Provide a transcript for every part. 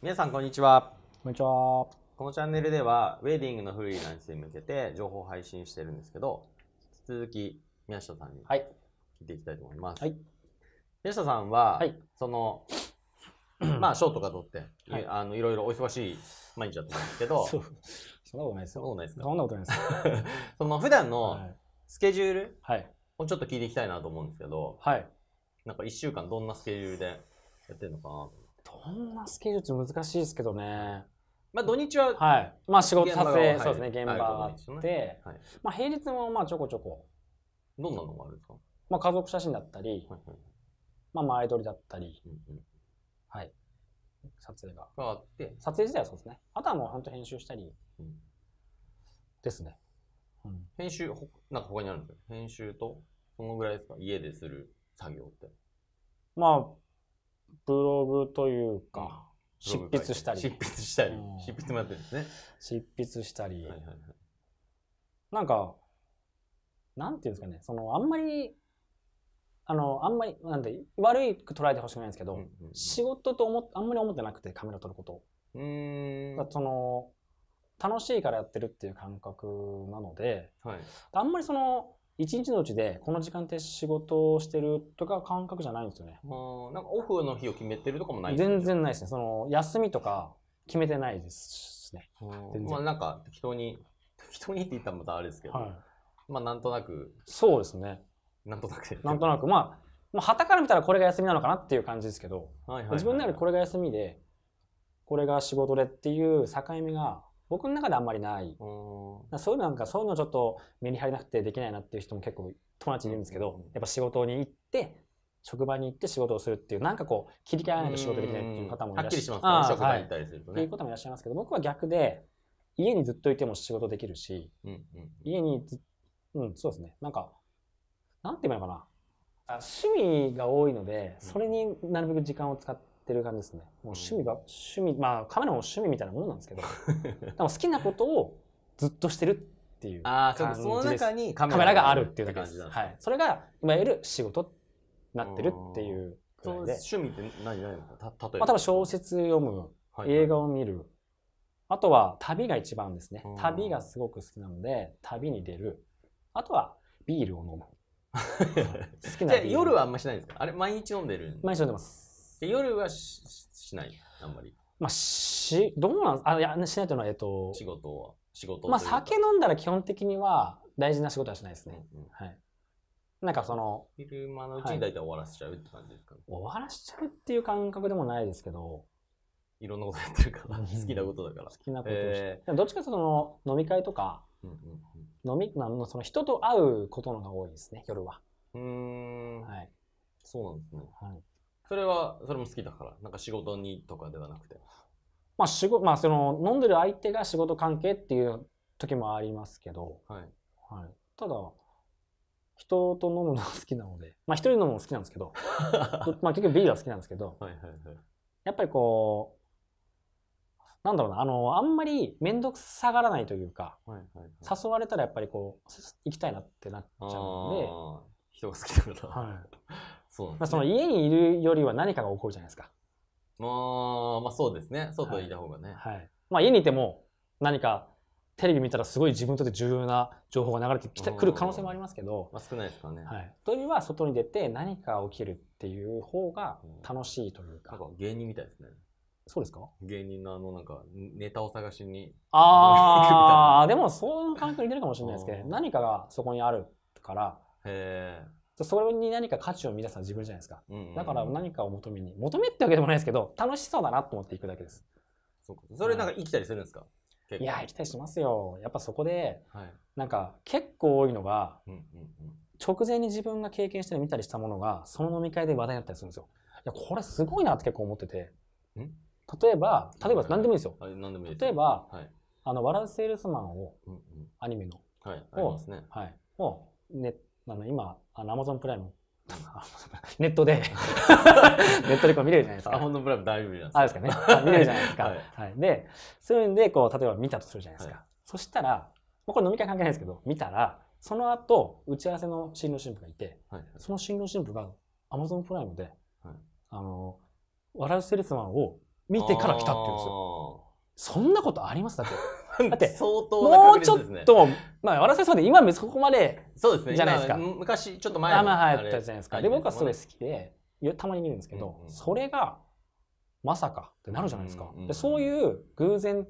皆さんこんにちはこんにちはこのチャンネルではウェディングのフリーランスに向けて情報を配信してるんですけど続き宮下さんに聞いていきたいと思います、はい、宮下さんは、はい、その まあショーとか取って、はい、あのいろいろお忙しい毎日だと思うんですけど そそんなことないですよそんなことないですその普段のスケジュールをちょっと聞いていきたいなと思うんですけど、はい、なんか1週間どんなスケジュールでやってるのかなとどんなスケジュール難しいですけどね。まあ、土日は、はい、まあ、仕事撮影、はい、そうですね、現場があって、はいねはい、まあ、平日もまあちょこちょこ。どんなのがあるんですか、まあ、家族写真だったり、はいまあ、前撮りだったり、はい。撮影が。があって。撮影自体はそうですね。あとはもう本当編集したり、ですね。うん、編集、ほなんか他にあるんですか編集と、そのぐらいですか家でする作業って。まあ、ブログというか、執筆したり。執筆したり。執筆もやってるんですね。執筆したり、はいはいはい。なんか、なんていうんですかね、その、あんまり、あの、あんまり、なんて、悪く捉えてほしくないんですけど、仕事と思っあんまり思ってなくてカメラ撮ることうん。だその、楽しいからやってるっていう感覚なので、はい。あんまりその、一日のうちでこの時間って仕事をしてるとか感覚じゃないんですよね。うん、なんかオフの日を決めてるとかもない、か全然ないですね。その休みとか決めてないですね。まあなんか適当に適当にって言ったらまたあれですけど、はい、まあなんとなくそうですね。なんとなくなんとなくまあ。まあ、旗から見たらこれが休みなのかなっていう感じですけど、はいはい自分なりこれが休みでこれが仕事でっていう境目が僕の中であんまりない。そういうのなんか、そういうのちょっと目に入らなくてできないなっていう人も結構友達にいるんですけど、やっぱ仕事に行って、職場に行って仕事をするっていう、なんかこう、切り替えないと仕事できないっていう方もいらっしゃいます、ね。ったりするね。っていう方もいらっしゃいますけど、僕は逆で、家にずっといても仕事できるし、うんうん家にうん、そうですね。なんか、なんて言えばいいのかな。趣味が多いので、それになるべく時間を使って、ってる感じですね。もう趣味が、趣味、まあカメラも趣味みたいなものなんですけど、でも好きなことをずっとしてるっていう感じです。その中にカメラがあるっていうだけです。はい。それが、いわゆる仕事になってるっていうその趣味って何何でか例えば。まあ、小説読む、映画を見る、あとは旅が一番ですね。旅がすごく好きなので、旅に出る。あとはビールを飲む。好きな夜はあんましないんですかあれ毎日飲んでる毎日飲んでます。で夜はししないあんまり。まあ、し、どうなんあ、いや、しないというのは、えっと、仕事は。仕事まあ、酒飲んだら基本的には大事な仕事はしないですね。うんうん、はい。なんかその。昼間のうちに大体終わらせちゃうって感じですかね、はい、終わらせちゃうっていう感覚でもないですけど。いろんなことやってるから、好きなことだから。好きなことして。えー、どっちかというと、飲み会とか、飲み、なの、その人と会うことのが多いですね、夜は。うん。はい。そうなんですね。はい。それは、それも好きだから。なんか仕事にとかではなくて。まあ仕事、まあその飲んでる相手が仕事関係っていう時もありますけど、はい。はい、ただ、人と飲むのが好きなので、まあ一人飲むのも好きなんですけど、まあ結局ビールは好きなんですけど、はいはいはい。やっぱりこう、なんだろうな、あの、あんまり面倒くさがらないというか、はいはいはい、誘われたらやっぱりこう、行きたいなってなっちゃうんで、人が好きだから。はいそう、ね、まあ、その家にいるよりは何かが起こるじゃないですか。まあ、まあそうですね。外にいた方がね。はい。はい、まあ家にいても何かテレビ見たらすごい自分にとって重要な情報が流れてきくる可能性もありますけど。まあ少ないですかね。はい。というよりは外に出て何か起きるっていう方が楽しいというか。なんか芸人みたいですね。そうですか芸人のあのなんかネタを探しにああでもそういう環境に出るかもしれないですけど何かがそこにあるからへえそれに何か価値を見出すのは自分じゃないですか。だから何かを求めに、求めってわけでもないですけど、楽しそうだなと思っていくだけです。そうそれなんか生きたりするんですか、いや、生きたりしますよ。やっぱそこで、はい、なんか結構多いのが、直前に自分が経験してり見たりしたものが、その飲み会で話題になったりするんですよ。いや、これすごいなって結構思ってて。例えば、例えば何でもいいですよ。はいはい、例えば、はい、あの、笑うセールスマンを、アニメの、はい、を、ね、はい、ネッあの今、あのアマゾンプライム、ネットで ネットでこう見れるじゃないですか。アマゾンプライム大丈夫じゃないですか。あ、ですかね。見れるじゃないですか。はい、はい、で、そういうんで、こう、例えば見たとするじゃないですか。はい、そしたら、これ飲み会関係ないですけど、見たら、その後、打ち合わせの新郎新婦がいて、はい、その新郎新婦がアマゾンプライムで、あの、笑うセレスマンを見てから来たって言うんですよ。そんなことありますだって。だって、相当なもう確ち率ょですねっ。と、まあ、私はそうで、今そこまで、そうですね。じゃないですか昔、ちょっと前のあまったじゃないですか。で、僕はすごい好きで、たまに見るんですけど、うんうんそれが、まさかってなるじゃないですか。うんうんうんでそういう偶然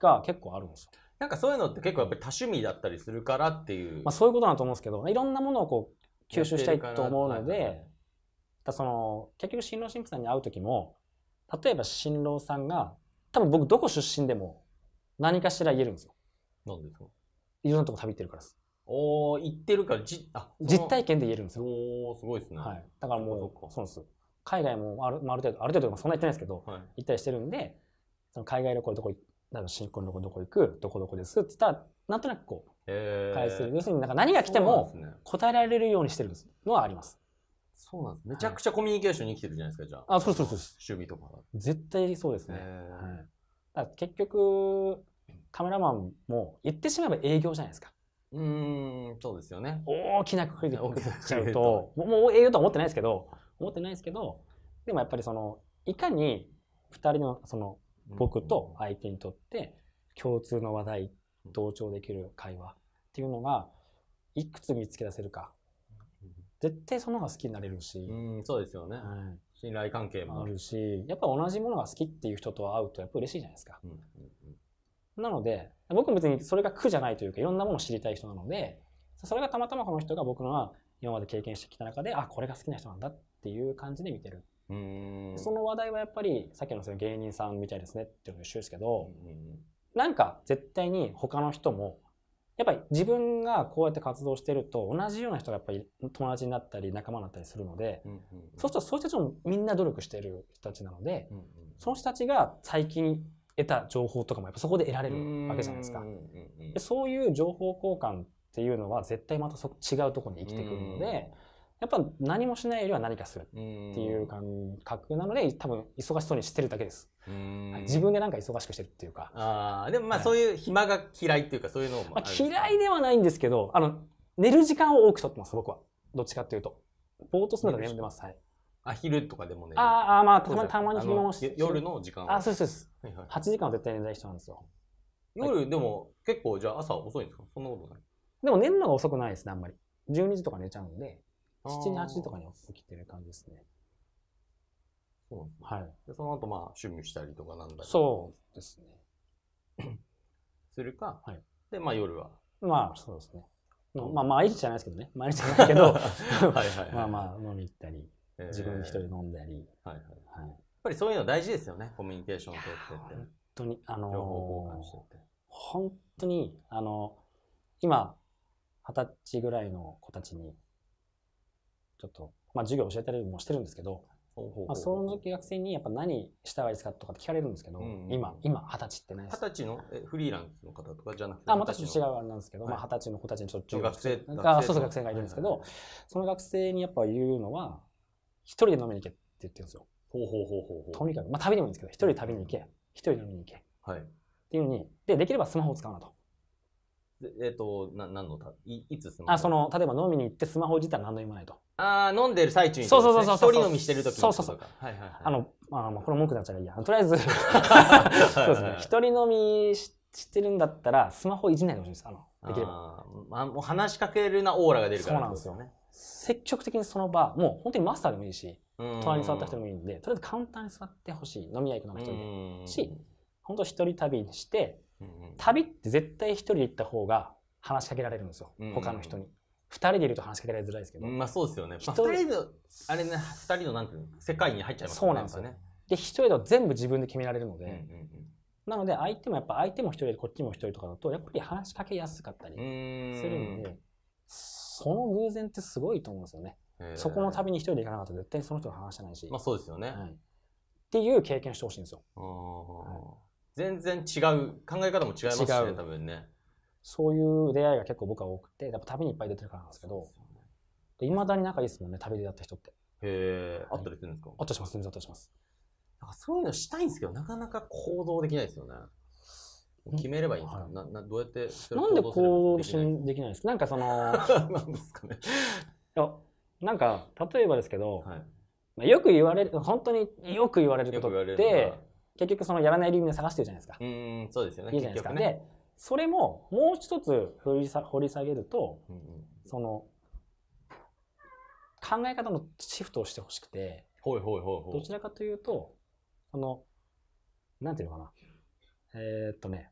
が結構あるんですよ。なんかそういうのって結構やっぱり多趣味だったりするからっていう。まあ、そういうことだと思うんですけど、いろんなものをこう、吸収したいと思うので、だその結局新郎新婦さんに会う時も例えば新郎さんが多分僕どこ出身でも何かしら言えるんですよ。なんでですかいろんなとこ旅行ってるからです。お言ってるからじあ実体験で言えるんですよ。おお、すごいですね、はい。だからもうそうです海外もある,、まあ、ある程度ある程度そんな行ってないですけど、はい、行ったりしてるんでその海外旅行どこ行新婚旅行どこ行くどこどこですって言ったらなんとなくこう返す要するになんか何が来ても答えられるようにしてるのはあります。そうなんです、めちゃくちゃコミュニケーションに生きてるじゃないですかじゃあ。あそうそうそう。守備とか。絶対そうですね。はいだ結局、カメラマンも言ってしまえば営業じゃないですか。うん、そうですよね。大きなくくで送っちゃうと、もう営業とは思ってないですけど、思ってないですけど、でもやっぱりその、いかに2人の、その、僕と相手にとって共通の話題、同調できる会話っていうのが、いくつ見つけ出せるか。絶対その方が好きになれるし。うん、そうですよね。はい信頼関係もあるし、やっぱ同じものが好きっていう人と会うとやっぱ嬉しいじゃないですか。うんなので、僕も別にそれが苦じゃないというか、いろんなものを知りたい人なので、それがたまたまこの人が僕のは今まで経験してきた中で、あ、これが好きな人なんだっていう感じで見てる。その話題はやっぱり、さっきのその芸人さんみたいですねっていうのが一緒ですけど、うんうん、なんか絶対に他の人もやっぱり自分がこうやって活動してると同じような人がやっぱり友達になったり仲間になったりするので、うんうんうん、そうするとそういう人たちもみんな努力してる人たちなので、うんうん、その人たちが最近得た情報とかもやっぱそこで得られるわけじゃないですか。うんうんうん、でそういう情報交換っていうのは絶対またそ違うところに生きてくるので。うんうんやっぱ何もしないよりは何かするっていう感覚なので、多分忙しそうにしてるだけです。はい、自分でなんか忙しくしてるっていうか。ああ、でもまあそういう暇が嫌いっていうかそういうのも、まあ、嫌いではないんですけど、あの、寝る時間を多くとってます、僕は。どっちかっていうと。ぼーっとするの眠ってます。はい。あ、昼とかでも寝るああ、まあたまたまに暇もして。夜の時間はあ、そうです、そうです。8時間は絶対寝ない人なんですよ。夜、でも結構じゃあ朝遅いんですかそんなことない。でも寝るのが遅くないですね、あんまり。12時とか寝ちゃうんで。7、8時とかに起きてる感じですね。そうはい。で、その後まあ、趣味したりとかなんだそうですね。するか、はい。で、まあ夜は。まあ、そうですね。まあ、毎日じゃないですけどね。毎日じゃないけど、まあまあ、飲み行ったり、自分一人飲んだり。はいはい。はい、やっぱりそういうの大事ですよね、コミュニケーションを取ってって。本当に、あの交換してて。本当に、あの今、二十歳ぐらいの子たちに、ちょっと、まあ、授業教えたりもしてるんですけど、まあ、その時学生にやっぱ何したらいいですかとか聞かれるんですけど、うんうん、今、今、二十歳ってないですか二十歳のフリーランスの方とかじゃなくてあ、また違うあれなんですけど、はい、まあ二十歳の子たちにちょっと学生が、そうそう学生がいるんですけど、はいはい、その学生にやっぱ言うのは、一人で飲みに行けって言ってるんですよ。ほうほうほうほうほう。とにかく、まあ旅でもいいんですけど、一人旅に行け、一人飲みに行け。はい。っていうふうに、で、できればスマホを使うなと。えっ、ー、と、な、何のた、い、いつスマホあ、その、例えば飲みに行ってスマホ自体何の意味もないと。ああ、飲んでる最中に、ね、そうそうそうそう一人飲みしてる時そうそうそう。はいはい、はい、あの、まあの、これ文句なったらいいや。とりあえず そうですね。一人飲みししてるんだったら、スマホいじんないでほしいです。あの、できれば。まあ、もう話しかけるなオーラが出るから、そうなんですよね。積極的にその場、もう本当にマスターでもいいし、隣に座った人でもいいんで、とりあえず簡単に座ってほしい。飲み屋行くのも一人で。し、本当一人旅にして、旅って絶対一人で行った方が話しかけられるんですよ、他の人に。二人でいると話しかけられづらいですけど。まあそうですよね。二人の、あれね、二人のなんていう世界に入っちゃいますね。そうなんですよね。で、一人だと全部自分で決められるので、なので相手もやっぱ相手も一人でこっちも一人とかだと、やっぱり話しかけやすかったりするので、その偶然ってすごいと思うんですよね。そこの旅に一人で行かなかったら絶対その人の話じゃないし。まあそうですよね。はい、っていう経験してほしいんですよ。はい全然違う考え方も違いますよね多分ねそういう出会いが結構僕は多くてやっぱ旅にいっぱい出てるからなんですけどいま、ね、だに仲いいですもんね旅で出会った人ってへえ、はい、あったりするんですかあったりします全然あったりしますなんかそういうのしたいんですけどなかなか行動できないですよね決めればいいんですか、はい、ななどうやってなんで行動しできないんですかなんかその なんですかねいやなんか例えばですけど、はいまあ、よく言われる本当によく言われることって結局そのやらない理由を探してるじゃないですか。うんそうですよね。いいじゃないですか。ね、でそれももう一つ掘り掘り下げると、うんうん、その考え方のシフトをしてほしくてほいほいほいほいどちらかというとそのなんていうのかなえー、っとね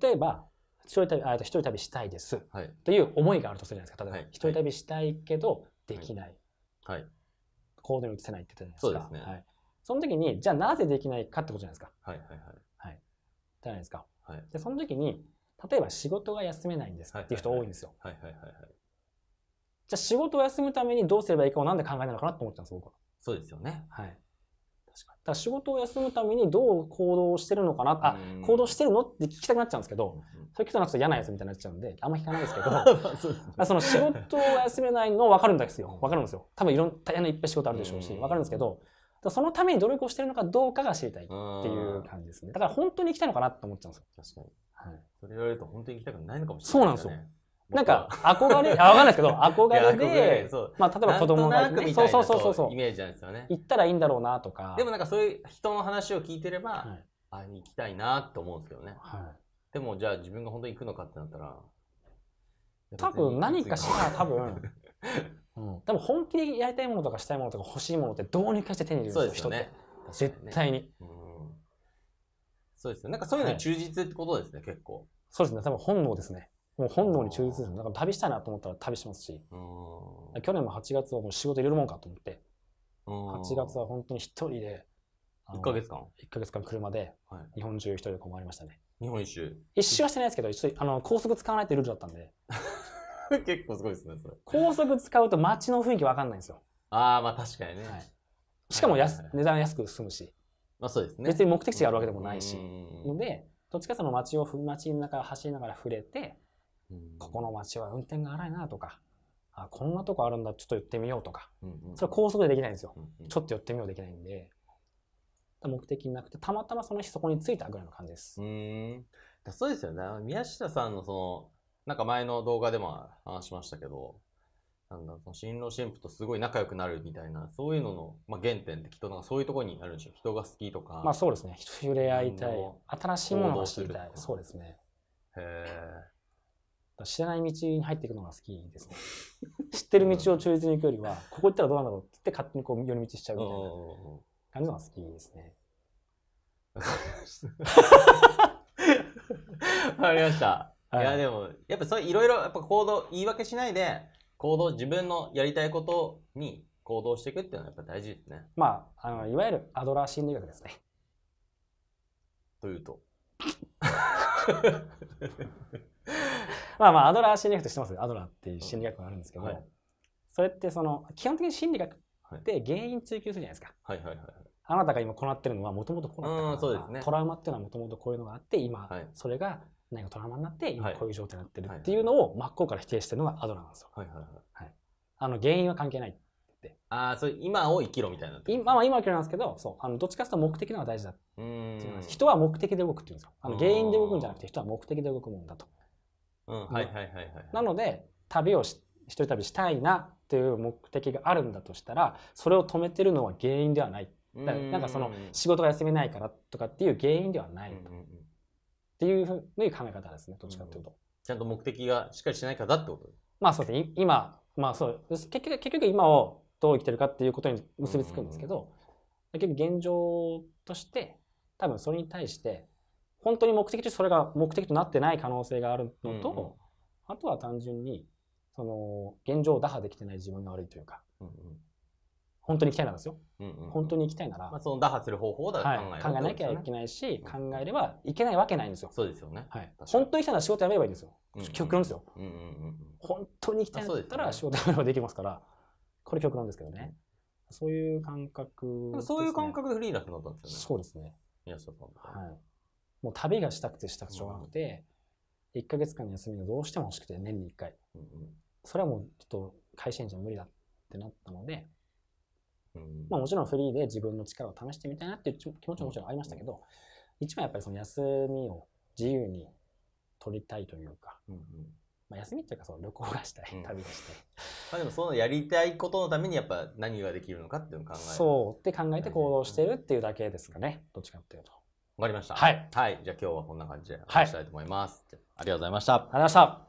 例えば一人旅あ一人旅したいです、はい、という思いがあるとするじゃないですか例えば、はい、一人旅したいけどできない、はい、はい行動に移せないって言ったじゃないですか。そうですね。はい。その時に、じゃあなぜできないかってことじゃないですか。はいはいはい。はい。じゃないですか。はい。で、その時に、例えば仕事が休めないんですっていう人多いんですよ。はいはいはいはい。じゃあ仕事を休むためにどうすればいいかをなんで考えたのかなと思っちゃうんです、僕は。そうですよね。はい。だ仕事を休むためにどう行動してるのかな、あ、行動してるのって聞きたくなっちゃうんですけど、そういう人なんか嫌なやつみたいになっちゃうんで、あんま聞かないですけど、そその仕事を休めないの分かるんですよ。分かるんですよ。多分いろんな、いっぱい仕事あるでしょうし、分かるんですけど、そのために努力をしてるのかどうかが知りたいっていう感じですね。だから本当に行きたいのかなって思っちゃうんですよ。確かに。はい。それ言われると本当に行きたくないのかもしれない、ね、そうなんですよ。なんか、憧れ、あ、わかんないですけど、憧れで、まあ、例えば子供が、ね、そうそうそうそう。イメージなんですよね。行ったらいいんだろうなとか。でもなんかそういう人の話を聞いてれば、はい、あ、行きたいなと思うんですけどね。はい。でも、じゃあ自分が本当に行くのかってなったら、多分何かしら、多分、うん、多分本気でやりたいものとかしたいものとか欲しいものってどうにかして手に入れるんですよ、すよね、人って。絶対に。うん、そうですね。なんかそういうの忠実ってことですね、はい、結構。そうですね、多分本能ですね。もう本能に忠実ですだから旅したいなと思ったら旅しますし、去年も8月はもう仕事入れるもんかと思って、8月は本当に一人で、1か月間 ?1 ヶ月間車で、日本中一人で困りましたね。日本一周一周はしてないですけど、一あの、高速使わないってルールだったんで。結構すごいですね、それ。高速使うと街の雰囲気わかんないんですよ。ああ、まあ確かにね。はい、しかも安、はいはい、値段安く済むし。まあそうですね。別に目的地があるわけでもないし。ので、どっちかその街を、街の中走りながら触れて、ここの街は運転が荒いなとかあこんなとこあるんだちょっと寄ってみようとか、うんうん、それは高速でできないんですよ、うんうん、ちょっと寄ってみようできないんで目的なくてたまたまその日そこに着いたぐらいの感じですうんそうですよね宮下さんのそのなんか前の動画でも話しましたけどなんだその新郎新婦とすごい仲良くなるみたいなそういうのの、まあ、原点ってきっとなんかそういうところにあるんでしょう人が好きとかまあそうですね人触れ合いたい新しいものを知りたいそうですねへえ知らない道に入っていくのが好きですね。知ってる道を忠実に行くよりは、ここ行ったらどうなんだろうってって勝手にこう寄り道しちゃうみたいな感じのが好きですね。わかりました。い、いやでもやっぱそういろいろやっぱ行動言い訳しないで行動自分のやりたいことに行動していくっていうのはやっぱ大事ですね。まああのいわゆるアドラー心理学ですね。というと。まあまあ、アドラー心理学としてますアドラーっていう心理学があるんですけど、はい、それってその、基本的に心理学って原因追求するじゃないですか。はい、はい、はいはいあなたが今こなってるのはもともとこうなったかね、トラウマっていうのはもともとこういうのがあって今、はい、それが何かトラウマになって今こういう状態になってるっていうのを真っ向から否定してるのがアドラーなんですよ。はいはいはいはい、あの原因は関係ないってああそう今を生きろみたいな今は今を生きろなんですけどそうあのどっちかというと目的のが大事だ人は目的で動くっていうんですよあの原因で動くんじゃなくて人は目的で動くもんだとはいはいはい、はいなので、旅をし、一人旅したいなっていう目的があるんだとしたら、それを止めてるのは原因ではない。だからなんかその仕事が休めないからとかっていう原因ではないと。っていうふうに考え方ですね、どっちかっていうと。ちゃんと目的がしっかりしないからってことまあそうですね、今、まあそう結局、結局今をどう生きてるかっていうことに結びつくんですけど、結局現状として、多分それに対して本当に目的とそれが目的となってない可能性があるのと、うんうん、あとは単純にその現状を打破できてない自分が悪いというか、うんうん、本当に行きたいなんですよ、うんうん、本当に行きたいなら、まあ、その打破する方法を考え,、はい、考えなきゃいけないし、うん、考えればいけないわけないんですよそうですよね、はい、本当に行きたいなら仕事辞めればいいんですよ、うんうん、ですよ、うんうんうん、本当に行きたいんだったら仕事辞めればできますからこれ極論ですけどねそういう感覚、ね、そういう感覚でフリーランスになったんですよねそうですね宮下さんはいもう旅がしたくてしたくてしょうがなくて、1ヶ月間の休みがどうしても欲しくて、年に1回。それはもうちょっと会社員じゃ無理だってなったので、まあもちろんフリーで自分の力を試してみたいなっていう気持ちももちろんありましたけど、一番やっぱりその休みを自由に取りたいというか、まあ、休みっていうかその旅行がしたい、旅がしたい。まあでもそのやりたいことのためにやっぱ何ができるのかっていうのを考えそうって考えて行動してるっていうだけですかね、どっちかっていうと。わかりました。はい。はい。じゃあ今日はこんな感じで話したいと思います。ありがとうございました。ありがとうございました。